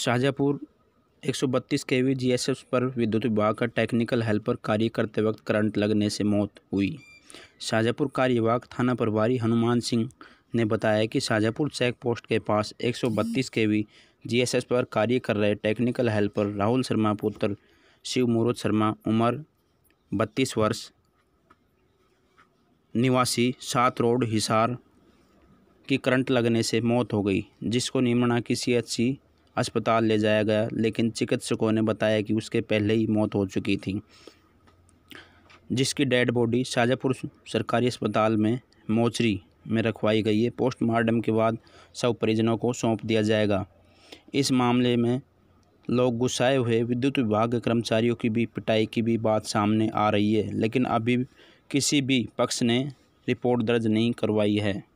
शाहजहाँपुर एक G S S पर विद्युत विभाग का टेक्निकल हेल्पर कार्य करते वक्त करंट लगने से मौत हुई शाहजहाँपुर कार्यवाहक थाना प्रभारी हनुमान सिंह ने बताया कि शाहजहाँपुर चेक पोस्ट के पास एक जी एस एस पर कार्य कर रहे टेक्निकल हेल्पर राहुल शर्मा पुत्र शिव मुरोत शर्मा उम्र बत्तीस वर्ष निवासी सात रोड हिसार की करंट लगने से मौत हो गई जिसको निमणा की सी अस्पताल ले जाया गया लेकिन चिकित्सकों ने बताया कि उसके पहले ही मौत हो चुकी थी जिसकी डेड बॉडी शाजापुर सरकारी अस्पताल में मोचरी में रखवाई गई है पोस्टमार्टम के बाद सब परिजनों को सौंप दिया जाएगा इस मामले में लोग गुस्साए हुए विद्युत विभाग के कर्मचारियों की भी पिटाई की भी बात सामने आ रही है लेकिन अभी किसी भी पक्ष ने रिपोर्ट दर्ज नहीं करवाई है